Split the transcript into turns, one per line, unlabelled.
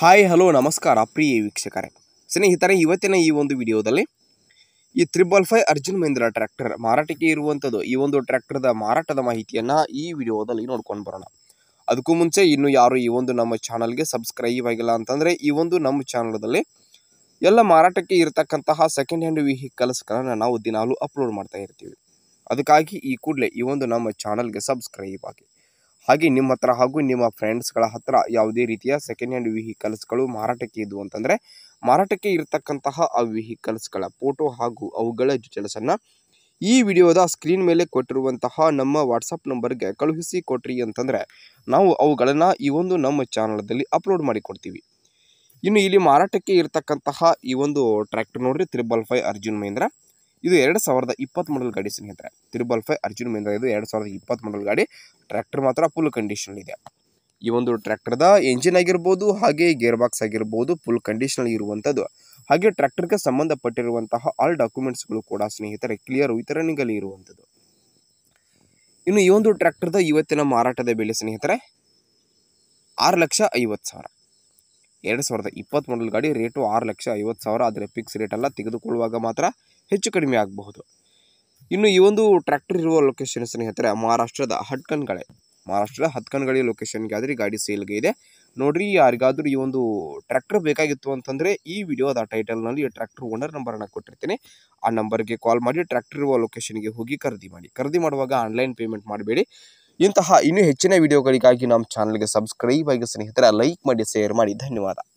hi hello ನಮಸ್ಕಾರ ಪ್ರಿಯ ವೀಕ್ಷಕರೇ ಸ್ನೇಹಿತರೆ ಇವತ್ತಿನ ಈ ಒಂದು ವಿಡಿಯೋದಲ್ಲಿ ಈ triple five Arjun Mahindra tractor ಮಾರಾಟಕ್ಕೆ ಇರುವಂಥದ್ದು ಈ ಒಂದು ಟ್ರ್ಯಾಕ್ಟರ್ದ ಮಾರಾಟದ ಮಾಹಿತಿಯನ್ನು ಈ ವಿಡಿಯೋದಲ್ಲಿ ನೋಡ್ಕೊಂಡು ಬರೋಣ ಅದಕ್ಕೂ ಮುಂಚೆ ಇನ್ನು ಯಾರು ಈ ಒಂದು ನಮ್ಮ ಚಾನಲ್ಗೆ ಸಬ್ಸ್ಕ್ರೈಬ್ ಆಗಿಲ್ಲ ಅಂತಂದರೆ ಈ ಒಂದು ನಮ್ಮ ಚಾನಲ್ದಲ್ಲಿ ಎಲ್ಲ ಮಾರಾಟಕ್ಕೆ ಇರತಕ್ಕಂತಹ ಸೆಕೆಂಡ್ ಹ್ಯಾಂಡ್ ವೆಹಿಕಲ್ಸ್ಗಳನ್ನು ನಾವು ದಿನಾಲೂ ಅಪ್ಲೋಡ್ ಮಾಡ್ತಾ ಇರ್ತೀವಿ ಅದಕ್ಕಾಗಿ ಈ ಕೂಡಲೇ ಈ ಒಂದು ನಮ್ಮ ಚಾನಲ್ಗೆ ಸಬ್ಸ್ಕ್ರೈಬ್ ಆಗಿ ಹಾಗೆ ನಿಮ್ಮ ಹತ್ರ ಹಾಗೂ ನಿಮ್ಮ ಫ್ರೆಂಡ್ಸ್ಗಳ ಹತ್ರ ಯಾವುದೇ ರೀತಿಯ ಸೆಕೆಂಡ್ ಹ್ಯಾಂಡ್ ವೆಹಿಕಲ್ಸ್ಗಳು ಮಾರಾಟಕ್ಕೆ ಇದ್ವು ಅಂತಂದರೆ ಮಾರಾಟಕ್ಕೆ ಇರತಕ್ಕಂತಹ ಆ ವೆಹಿಕಲ್ಸ್ಗಳ ಫೋಟೋ ಹಾಗೂ ಅವುಗಳ ಡೀಟೇಲ್ಸನ್ನು ಈ ವಿಡಿಯೋದ ಸ್ಕ್ರೀನ್ ಮೇಲೆ ಕೊಟ್ಟಿರುವಂತಹ ನಮ್ಮ ವಾಟ್ಸಪ್ ನಂಬರ್ಗೆ ಕಳುಹಿಸಿ ಕೊಟ್ರಿ ಅಂತಂದರೆ ನಾವು ಅವುಗಳನ್ನು ಈ ಒಂದು ನಮ್ಮ ಚಾನಲ್ದಲ್ಲಿ ಅಪ್ಲೋಡ್ ಮಾಡಿಕೊಡ್ತೀವಿ ಇನ್ನು ಇಲ್ಲಿ ಮಾರಾಟಕ್ಕೆ ಇರತಕ್ಕಂತಹ ಈ ಒಂದು ಟ್ರ್ಯಾಕ್ಟರ್ ನೋಡ್ರಿ ತ್ರಿಬಲ್ ಫೈವ್ ಅರ್ಜುನ್ ಮಹೇಂದ್ರ ಇದು ಎರಡು ಸಾವಿರದ ಇಪ್ಪತ್ತು ಮಾಡಲ್ ಗಾಡಿ ಸ್ನೇಹಿತರೆ ತಿರುಬಲ್ ಫೈ ಅರ್ಜುನ್ ಮಹೇಂದ್ರ ಇದು ಎರಡು ಸಾವಿರದ ಇಪ್ಪತ್ತು ಮಾಡಲ್ ಗಾಡಿ ಟ್ರ್ಯಾಕ್ಟರ್ ಮಾತ್ರ ಫುಲ್ ಕಂಡೀಷನ್ ಇದೆ ಈ ಒಂದು ಟ್ರ್ಯಾಕ್ಟರ್ದ ಎಂಜಿನ್ ಆಗಿರ್ಬೋದು ಹಾಗೆ ಗೇರ್ ಬಾಕ್ಸ್ ಆಗಿರ್ಬೋದು ಫುಲ್ ಕಂಡೀಷನಲ್ಲಿ ಇರುವಂಥದ್ದು ಹಾಗೆ ಟ್ರ್ಯಾಕ್ಟರ್ಗೆ ಸಂಬಂಧಪಟ್ಟಿರುವಂತಹ ಆಲ್ ಡಾಕ್ಯುಮೆಂಟ್ಸ್ಗಳು ಕೂಡ ಸ್ನೇಹಿತರೆ ಕ್ಲಿಯರ್ ಈ ನಿಗಲಿ ಇರುವಂಥದ್ದು ಇನ್ನು ಈ ಒಂದು ಟ್ರ್ಯಾಕ್ಟರ್ದ ಇವತ್ತಿನ ಮಾರಾಟದ ಬೆಲೆ ಸ್ನೇಹಿತರೆ ಆರು ಲಕ್ಷ ಐವತ್ತು ಸಾವಿರ ಎರಡು ಸಾವಿರದ ಇಪ್ಪತ್ತು ಮಾಡಲ್ ಗಾಡಿ ರೇಟು ಆರು ಲಕ್ಷ ಐವತ್ತು ಸಾವಿರ ಆದರೆ ಫಿಕ್ಸ್ ರೇಟೆಲ್ಲ ತೆಗೆದುಕೊಳ್ಳುವಾಗ ಮಾತ್ರ ಹೆಚ್ಚು ಕಡಿಮೆ ಆಗಬಹುದು ಇನ್ನು ಈ ಒಂದು ಟ್ರ್ಯಾಕ್ಟರ್ ಇರುವ ಲೊಕೇಶನ್ ಸ್ನೇಹಿತರೆ ಮಹಾರಾಷ್ಟ್ರದ ಹಟ್ಕನ್ಗಳೆ ಮಹಾರಾಷ್ಟ್ರದ ಹತ್ಕನ್ಗಳಿ ಲೊಕೇಶನ್ಗೆ ಆದರೆ ಗಾಡಿ ಸೇಲ್ಗೆ ಇದೆ ನೋಡಿರಿ ಯಾರಿಗಾದರೂ ಈ ಒಂದು ಟ್ರ್ಯಾಕ್ಟರ್ ಬೇಕಾಗಿತ್ತು ಅಂತಂದರೆ ಈ ವಿಡಿಯೋದ ಟೈಟಲ್ನಲ್ಲಿ ಟ್ರ್ಯಾಕ್ಟರ್ ಓನರ್ ನಂಬರನ್ನು ಕೊಟ್ಟಿರ್ತೀನಿ ಆ ನಂಬರ್ಗೆ ಕಾಲ್ ಮಾಡಿ ಟ್ರ್ಯಾಕ್ಟರ್ ಇರುವ ಲೊಕೇಶನ್ಗೆ ಹೋಗಿ ಖರೀದಿ ಮಾಡಿ ಖರೀದಿ ಮಾಡುವಾಗ ಆನ್ಲೈನ್ ಪೇಮೆಂಟ್ ಮಾಡಬೇಡಿ ಇಂತಹ ಇನ್ನೂ ಹೆಚ್ಚಿನ ವಿಡಿಯೋಗಳಿಗಾಗಿ ನಮ್ಮ ಚಾನಲ್ಗೆ ಸಬ್ಸ್ಕ್ರೈಬ್ ಆಗಿ ಸ್ನೇಹಿತರೆ ಲೈಕ್ ಮಾಡಿ ಶೇರ್ ಮಾಡಿ ಧನ್ಯವಾದ